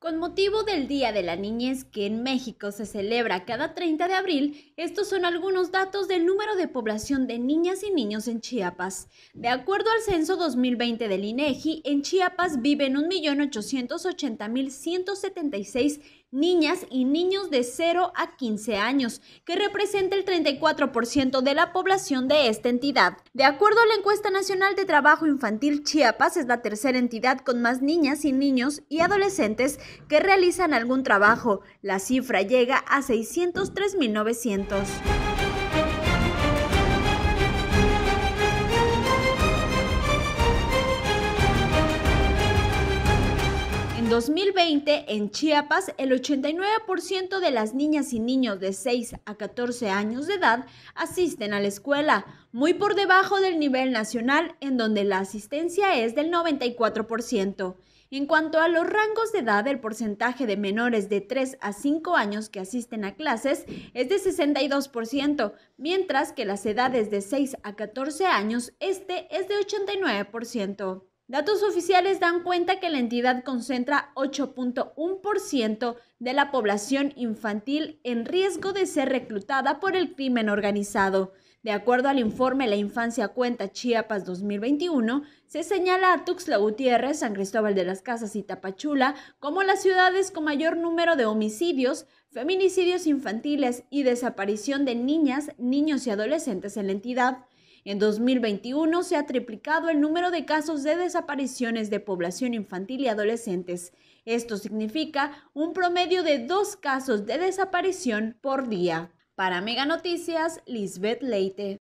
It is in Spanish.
Con motivo del Día de la Niñez que en México se celebra cada 30 de abril, estos son algunos datos del número de población de niñas y niños en Chiapas. De acuerdo al censo 2020 del INEGI, e en Chiapas viven 1.880.176 niñas y niños de 0 a 15 años, que representa el 34% de la población de esta entidad. De acuerdo a la encuesta nacional de trabajo infantil, Chiapas es la tercera entidad con más niñas y niños y adolescentes que realizan algún trabajo. La cifra llega a 603.900. En 2020, en Chiapas, el 89% de las niñas y niños de 6 a 14 años de edad asisten a la escuela, muy por debajo del nivel nacional, en donde la asistencia es del 94%. En cuanto a los rangos de edad, el porcentaje de menores de 3 a 5 años que asisten a clases es de 62%, mientras que las edades de 6 a 14 años, este es de 89%. Datos oficiales dan cuenta que la entidad concentra 8.1% de la población infantil en riesgo de ser reclutada por el crimen organizado. De acuerdo al informe La Infancia Cuenta Chiapas 2021, se señala a Tuxtla Gutiérrez, San Cristóbal de las Casas y Tapachula como las ciudades con mayor número de homicidios, feminicidios infantiles y desaparición de niñas, niños y adolescentes en la entidad. En 2021 se ha triplicado el número de casos de desapariciones de población infantil y adolescentes. Esto significa un promedio de dos casos de desaparición por día. Para Mega Noticias, Lisbeth Leite.